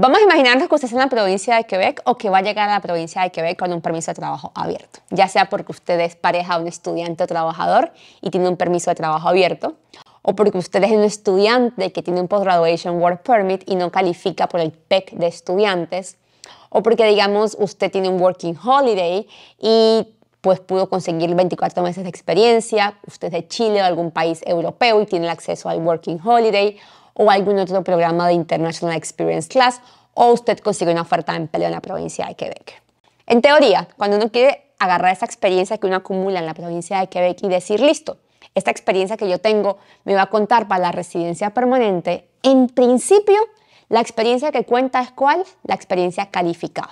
Vamos a imaginarnos que usted está en la provincia de Quebec o que va a llegar a la provincia de Quebec con un permiso de trabajo abierto, ya sea porque usted es pareja de un estudiante o trabajador y tiene un permiso de trabajo abierto, o porque usted es un estudiante que tiene un Postgraduation Work Permit y no califica por el PEC de estudiantes, o porque digamos usted tiene un Working Holiday y pues pudo conseguir 24 meses de experiencia, usted es de Chile o algún país europeo y tiene el acceso al Working Holiday, o algún otro programa de International Experience Class o usted consigue una oferta de empleo en la provincia de Quebec. En teoría, cuando uno quiere agarrar esa experiencia que uno acumula en la provincia de Quebec y decir, listo, esta experiencia que yo tengo me va a contar para la residencia permanente, en principio, la experiencia que cuenta es cuál? La experiencia calificada.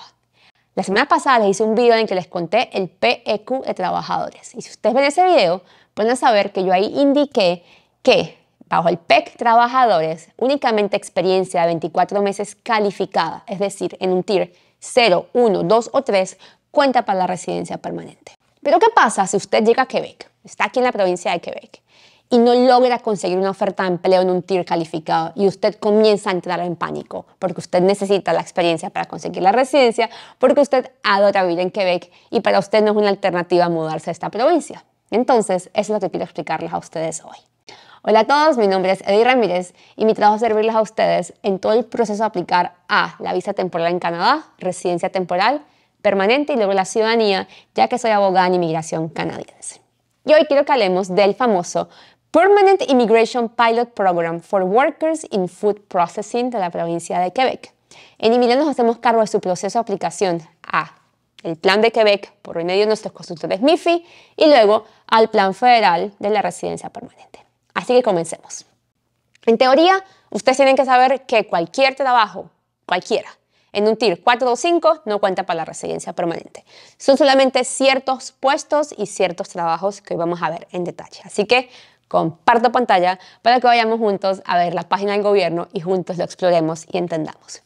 La semana pasada les hice un video en que les conté el PEQ de trabajadores. Y si ustedes ven ese video, pueden saber que yo ahí indiqué que bajo el PEC trabajadores, únicamente experiencia de 24 meses calificada, es decir, en un TIR 0, 1, 2 o 3, cuenta para la residencia permanente. Pero ¿qué pasa si usted llega a Quebec? Está aquí en la provincia de Quebec y no logra conseguir una oferta de empleo en un TIR calificado y usted comienza a entrar en pánico porque usted necesita la experiencia para conseguir la residencia, porque usted adora vivir en Quebec y para usted no es una alternativa mudarse a esta provincia. Entonces, eso es lo que quiero explicarles a ustedes hoy. Hola a todos, mi nombre es Eddie Ramírez y mi trabajo es servirles a ustedes en todo el proceso de aplicar a la visa temporal en Canadá, residencia temporal, permanente y luego la ciudadanía, ya que soy abogada en inmigración canadiense. Y hoy quiero que hablemos del famoso Permanent Immigration Pilot Program for Workers in Food Processing de la provincia de Quebec. En Emilio nos hacemos cargo de su proceso de aplicación a el Plan de Quebec por medio de nuestros consultores MIFI y luego al Plan Federal de la Residencia Permanente. Así que comencemos. En teoría, ustedes tienen que saber que cualquier trabajo, cualquiera, en un TIR 425 no cuenta para la residencia permanente. Son solamente ciertos puestos y ciertos trabajos que hoy vamos a ver en detalle. Así que comparto pantalla para que vayamos juntos a ver la página del gobierno y juntos lo exploremos y entendamos.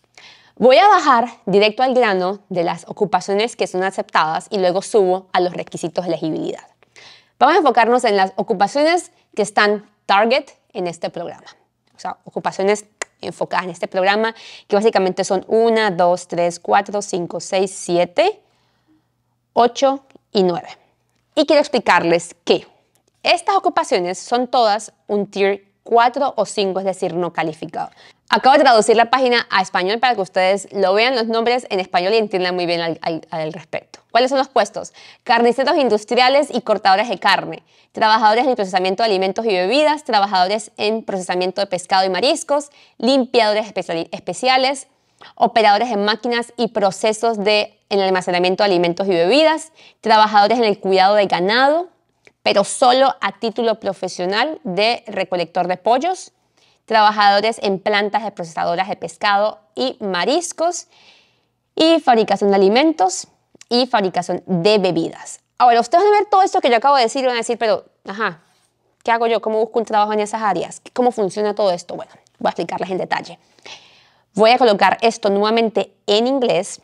Voy a bajar directo al grano de las ocupaciones que son aceptadas y luego subo a los requisitos de elegibilidad. Vamos a enfocarnos en las ocupaciones que están target en este programa. O sea, ocupaciones enfocadas en este programa, que básicamente son 1, 2, 3, 4, 5, 6, 7, 8 y 9. Y quiero explicarles que estas ocupaciones son todas un tier 4 o 5, es decir, no calificado. Acabo de traducir la página a español para que ustedes lo vean los nombres en español y entiendan muy bien al, respecto. ¿Cuáles son los puestos? Carniceros industriales y cortadores de carne, trabajadores en procesamiento de alimentos y bebidas, trabajadores en procesamiento de pescado y mariscos, limpiadores especiales, operadores en máquinas y procesos de en almacenamiento de alimentos y bebidas, trabajadores en el cuidado de ganado, pero solo a título profesional de recolector de pollos, trabajadores en plantas de procesadoras de pescado y mariscos, y fabricación de alimentos y fabricación de bebidas. Ahora, ustedes van a ver todo esto que yo acabo de decir y van a decir, pero, ajá, ¿qué hago yo? ¿Cómo busco un trabajo en esas áreas? ¿Cómo funciona todo esto? Bueno, voy a explicarles en detalle. Voy a colocar esto nuevamente en inglés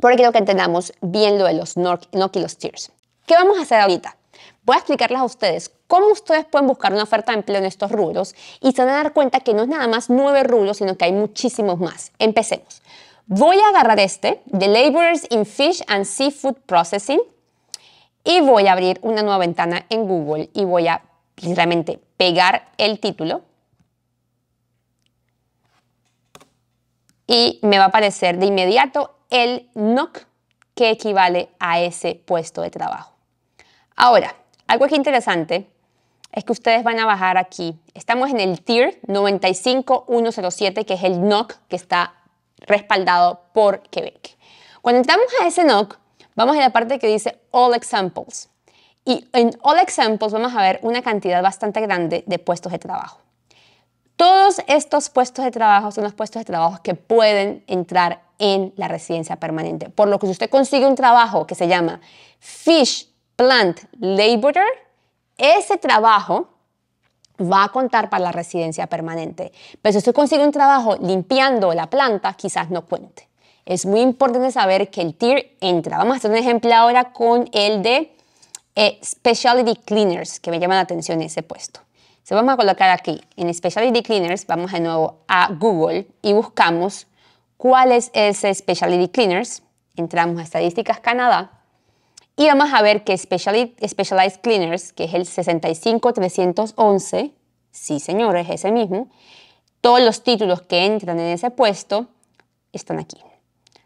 porque quiero que entendamos bien lo de los NOC y los Tears. ¿Qué vamos a hacer ahorita? voy a explicarles a ustedes cómo ustedes pueden buscar una oferta de empleo en estos rubros y se van a dar cuenta que no es nada más nueve rubros, sino que hay muchísimos más. Empecemos. Voy a agarrar este, The Laborers in Fish and Seafood Processing, y voy a abrir una nueva ventana en Google y voy a literalmente pegar el título y me va a aparecer de inmediato el NOC que equivale a ese puesto de trabajo. Ahora, algo que es interesante es que ustedes van a bajar aquí. Estamos en el tier 95107, que es el NOC que está respaldado por Quebec. Cuando entramos a ese NOC, vamos a la parte que dice All Examples. Y en All Examples vamos a ver una cantidad bastante grande de puestos de trabajo. Todos estos puestos de trabajo son los puestos de trabajo que pueden entrar en la residencia permanente. Por lo que si usted consigue un trabajo que se llama Fish plant laborer, ese trabajo va a contar para la residencia permanente. Pero si usted consigue un trabajo limpiando la planta, quizás no cuente. Es muy importante saber que el tier entra. Vamos a hacer un ejemplo ahora con el de eh, Specialty Cleaners, que me llama la atención ese puesto. Se vamos a colocar aquí, en Specialty Cleaners, vamos de nuevo a Google y buscamos cuál es ese Specialty Cleaners. Entramos a Estadísticas Canadá y vamos a ver que Specialized Cleaners, que es el 65311, sí señores, ese mismo, todos los títulos que entran en ese puesto están aquí.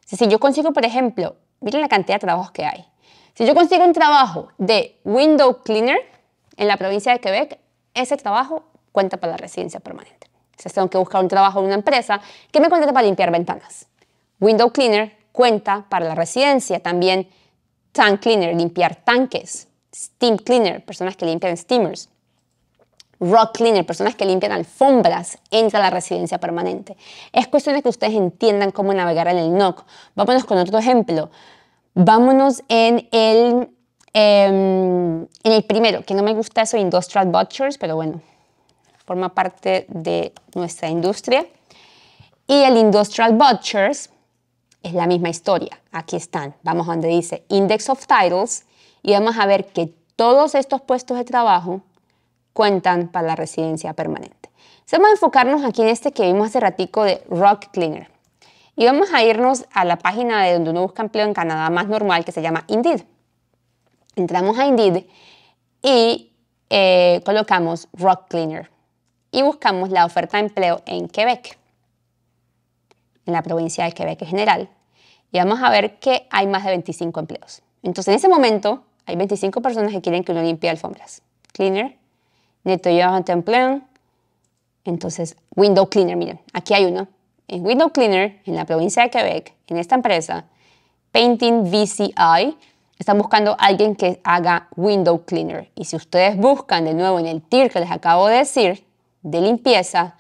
Si yo consigo, por ejemplo, miren la cantidad de trabajos que hay. Si yo consigo un trabajo de window cleaner en la provincia de Quebec, ese trabajo cuenta para la residencia permanente. Entonces tengo que buscar un trabajo en una empresa que me contrate para limpiar ventanas. Window cleaner cuenta para la residencia también tank cleaner, limpiar tanques, steam cleaner, personas que limpian steamers, rock cleaner, personas que limpian alfombras, entra a la residencia permanente. Es cuestión de que ustedes entiendan cómo navegar en el NOC. Vámonos con otro ejemplo. Vámonos en el, em, en el primero, que no me gusta eso, Industrial Butchers, pero bueno, forma parte de nuestra industria. Y el Industrial Butchers es la misma historia. Aquí están. Vamos a donde dice Index of Titles y vamos a ver que todos estos puestos de trabajo cuentan para la residencia permanente. vamos a enfocarnos aquí en este que vimos hace ratico de Rock Cleaner. Y vamos a irnos a la página de donde uno busca empleo en Canadá más normal que se llama Indeed. Entramos a Indeed y eh, colocamos Rock Cleaner y buscamos la oferta de empleo en Quebec en la provincia de Quebec en general, y vamos a ver que hay más de 25 empleos. Entonces, en ese momento, hay 25 personas que quieren que uno limpie alfombras. Cleaner, neto ayudante entonces window cleaner, miren, aquí hay uno. En window cleaner, en la provincia de Quebec, en esta empresa, Painting VCI, están buscando a alguien que haga window cleaner. Y si ustedes buscan de nuevo en el tier que les acabo de decir, de limpieza,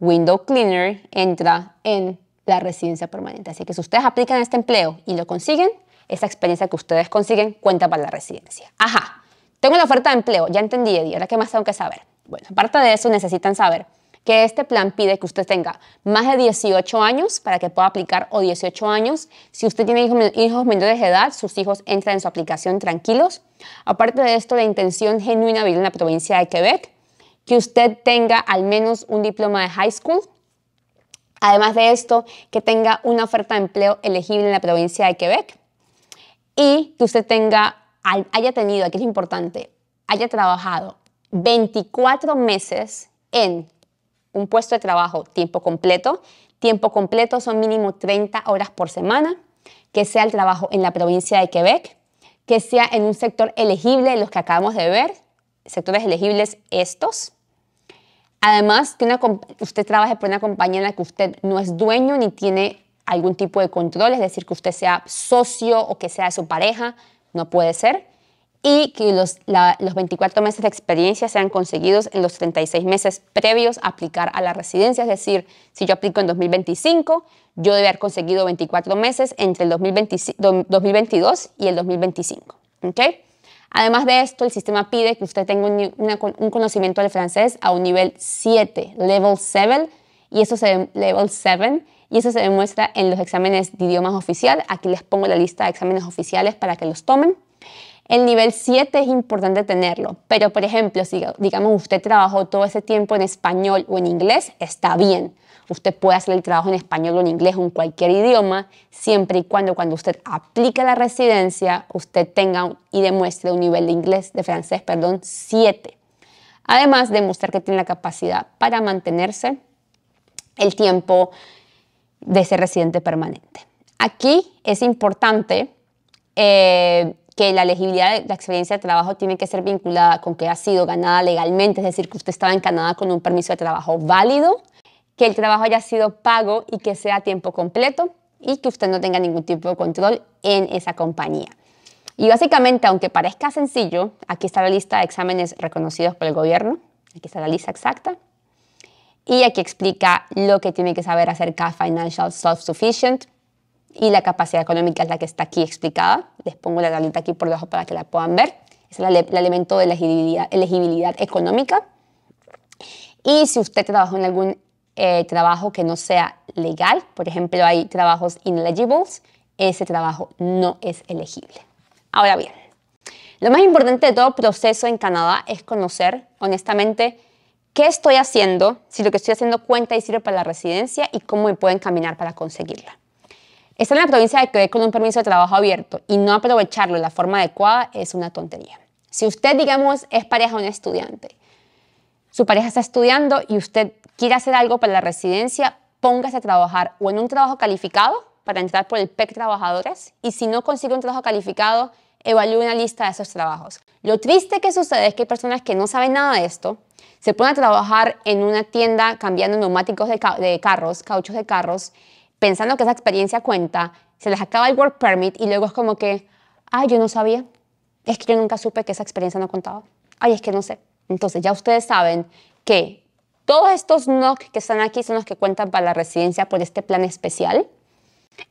window cleaner entra en la residencia permanente. Así que si ustedes aplican este empleo y lo consiguen, esa experiencia que ustedes consiguen cuenta para la residencia. Ajá, tengo la oferta de empleo, ya entendí, Eddie, ahora qué más tengo que saber. Bueno, aparte de eso necesitan saber que este plan pide que usted tenga más de 18 años para que pueda aplicar o 18 años. Si usted tiene hijos, hijos menores de edad, sus hijos entran en su aplicación tranquilos. Aparte de esto, la intención genuina de vivir en la provincia de Quebec, que usted tenga al menos un diploma de high school Además de esto, que tenga una oferta de empleo elegible en la provincia de Quebec y que usted tenga, haya tenido, aquí es importante, haya trabajado 24 meses en un puesto de trabajo tiempo completo. Tiempo completo son mínimo 30 horas por semana, que sea el trabajo en la provincia de Quebec, que sea en un sector elegible los que acabamos de ver, sectores elegibles estos, Además, que usted trabaje por una compañía en la que usted no es dueño ni tiene algún tipo de control, es decir, que usted sea socio o que sea su pareja, no puede ser. Y que los, 24 meses de experiencia sean conseguidos en los 36 meses previos a aplicar a la residencia. Es decir, si yo aplico en 2025, yo debe haber conseguido 24 meses entre el 2022 y el 2025. ¿okay? Además de esto, el sistema pide que usted tenga un, conocimiento del francés a un nivel 7, level 7, y eso se, level 7, y eso se demuestra en los exámenes de idiomas oficial. Aquí les pongo la lista de exámenes oficiales para que los tomen. El nivel 7 es importante tenerlo, pero por ejemplo, si digamos usted trabajó todo ese tiempo en español o en inglés, está bien. Usted puede hacer el trabajo en español o en inglés o en cualquier idioma, siempre y cuando cuando usted aplique la residencia, usted tenga y demuestre un nivel de inglés, de francés, perdón, 7. Además, demostrar que tiene la capacidad para mantenerse el tiempo de ser residente permanente. Aquí es importante eh, que la elegibilidad de la experiencia de trabajo tiene que ser vinculada con que ha sido ganada legalmente, es decir, que usted estaba en Canadá con un permiso de trabajo válido, que el trabajo haya sido pago y que sea a tiempo completo y que usted no tenga ningún tipo de control en esa compañía. Y básicamente, aunque parezca sencillo, aquí está la lista de exámenes reconocidos por el gobierno, aquí está la lista exacta, y aquí explica lo que tiene que saber acerca de Financial Self-Sufficient, y la capacidad económica es la que está aquí explicada. Les pongo la tablita aquí por debajo para que la puedan ver. Es el, elemento de elegibilidad, elegibilidad, económica. Y si usted trabaja en algún eh, trabajo que no sea legal, por ejemplo, hay trabajos ineligibles, ese trabajo no es elegible. Ahora bien, lo más importante de todo proceso en Canadá es conocer, honestamente, qué estoy haciendo, si lo que estoy haciendo cuenta y sirve para la residencia y cómo me pueden caminar para conseguirla. Está en la provincia de Quebec con un permiso de trabajo abierto y no aprovecharlo de la forma adecuada es una tontería. Si usted, digamos, es pareja de un estudiante, su pareja está estudiando y usted quiere hacer algo para la residencia, póngase a trabajar o en un trabajo calificado para entrar por el PEC Trabajadores y si no consigue un trabajo calificado, evalúe una lista de esos trabajos. Lo triste que sucede es que hay personas que no saben nada de esto, se ponen a trabajar en una tienda cambiando neumáticos de, de carros, cauchos de carros, pensando que esa experiencia cuenta, se les acaba el work permit y luego es como que, ay, yo no sabía, es que yo nunca supe que esa experiencia no contaba, ay, es que no sé. Entonces ya ustedes saben que todos estos NOC que están aquí son los que cuentan para la residencia por este plan especial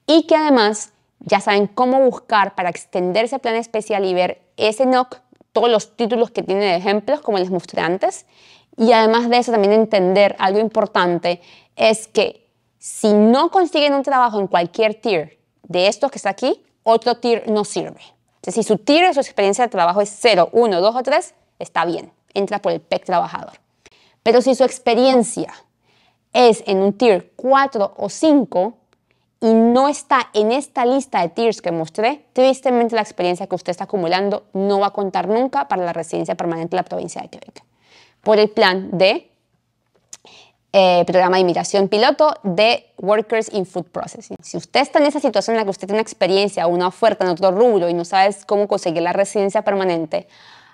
y que además ya saben cómo buscar para extender ese plan especial y ver ese NOC, todos los títulos que tiene de ejemplos, como les mostré antes. Y además de eso, también entender algo importante es que si no consiguen un trabajo en cualquier tier de estos que está aquí, otro tier no sirve. Entonces, si su tier de su experiencia de trabajo es 0, 1, 2 o 3, está bien, entra por el PEC trabajador. Pero si su experiencia es en un tier 4 o 5 y no está en esta lista de tiers que mostré, tristemente la experiencia que usted está acumulando no va a contar nunca para la residencia permanente de la provincia de Quebec. Por el plan D. Eh, programa de inmigración piloto de Workers in Food Processing. Si usted está en esa situación en la que usted tiene una experiencia o una oferta en otro rubro y no sabes cómo conseguir la residencia permanente,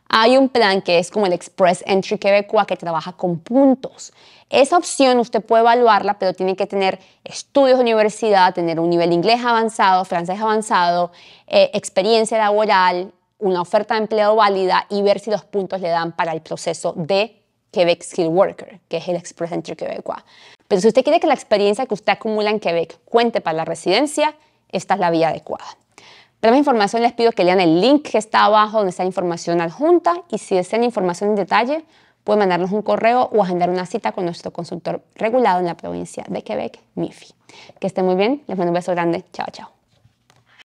hay un plan que es como el Express Entry Quebecois que trabaja con puntos. Esa opción usted puede evaluarla, pero tiene que tener estudios de universidad, tener un nivel inglés avanzado, francés avanzado, eh, experiencia laboral, una oferta de empleo válida y ver si los puntos le dan para el proceso de Quebec Skill Worker, que es el Express Entry quebecois. Pero si usted quiere que la experiencia que usted acumula en Quebec cuente para la residencia, esta es la vía adecuada. Para más información les pido que lean el link que está abajo donde está la información adjunta y si desean información en detalle pueden mandarnos un correo o agendar una cita con nuestro consultor regulado en la provincia de Quebec, MIFI. Que estén muy bien, les mando un beso grande, chao chao.